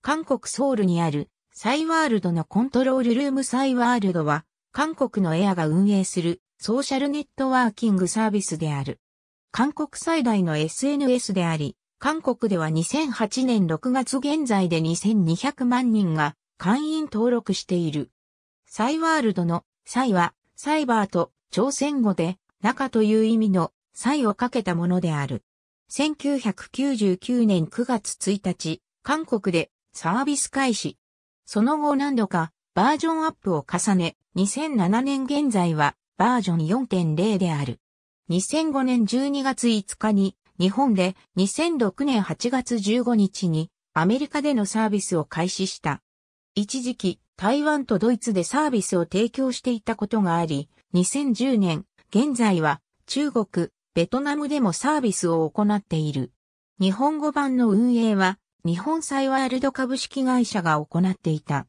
韓国ソウルにあるサイワールドのコントロールルームサイワールドは、韓国のエアが運営するソーシャルネットワーキングサービスである。韓国最大の SNS であり、韓国では2008年6月現在で2200万人が会員登録している。サイワールドのサイはサイバーと朝鮮語で中という意味のサイをかけたものである。1999年9月1日、韓国でサービス開始。その後何度かバージョンアップを重ね、2007年現在はバージョン4.0である。2005年12月5日に日本で2006年8月15日にアメリカでのサービスを開始した。一時期台湾とドイツでサービスを提供していたことがあり、2010年現在は中国、ベトナムでもサービスを行っている。日本語版の運営は日本イワールド株式会社が行っていた。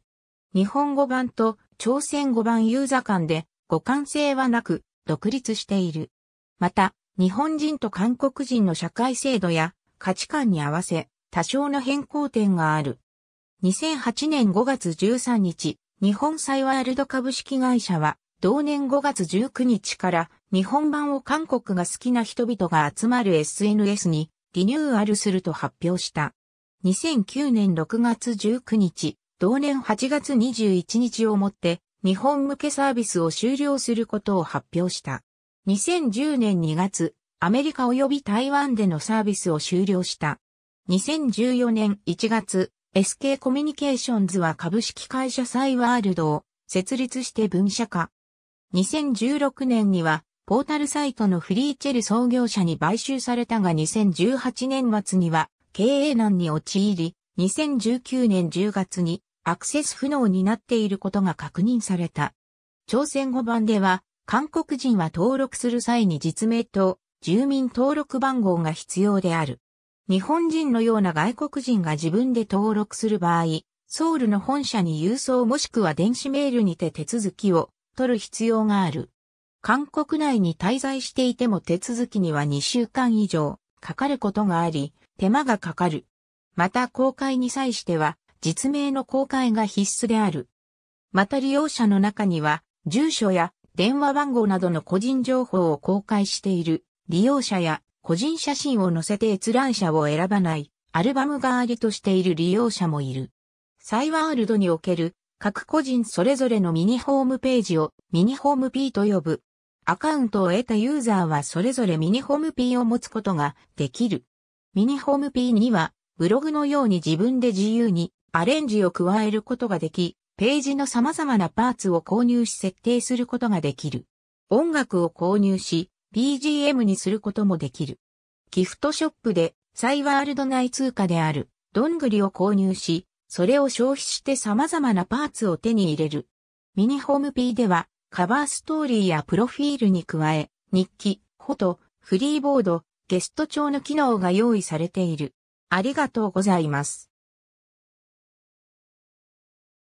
日本語版と朝鮮語版ユーザ間で互換性はなく独立している。また、日本人と韓国人の社会制度や価値観に合わせ多少の変更点がある。2008年5月13日、日本イワールド株式会社は同年5月19日から日本版を韓国が好きな人々が集まる SNS にリニューアルすると発表した。2009年6月19日、同年8月21日をもって、日本向けサービスを終了することを発表した。2010年2月、アメリカ及び台湾でのサービスを終了した。2014年1月、SK コミュニケーションズは株式会社サイワールドを設立して分社化。2016年には、ポータルサイトのフリーチェル創業者に買収されたが2018年末には経営難に陥り、2019年10月にアクセス不能になっていることが確認された。朝鮮語版では、韓国人は登録する際に実名と住民登録番号が必要である。日本人のような外国人が自分で登録する場合、ソウルの本社に郵送もしくは電子メールにて手続きを取る必要がある。韓国内に滞在していても手続きには2週間以上かかることがあり、手間がかかる。また公開に際しては、実名の公開が必須である。また利用者の中には、住所や電話番号などの個人情報を公開している利用者や個人写真を載せて閲覧者を選ばないアルバム代わりとしている利用者もいる。サイワールドにおける各個人それぞれのミニホームページをミニホーム P と呼ぶ。アカウントを得たユーザーはそれぞれミニホーム P を持つことができる。ミニホーム P には、ブログのように自分で自由にアレンジを加えることができ、ページの様々なパーツを購入し設定することができる。音楽を購入し、BGM にすることもできる。ギフトショップで、サイワールド内通貨である、どんぐりを購入し、それを消費して様々なパーツを手に入れる。ミニホーム P では、カバーストーリーやプロフィールに加え、日記、フォト、フリーボード、ゲスト帳の機能が用意されている。ありがとうございます。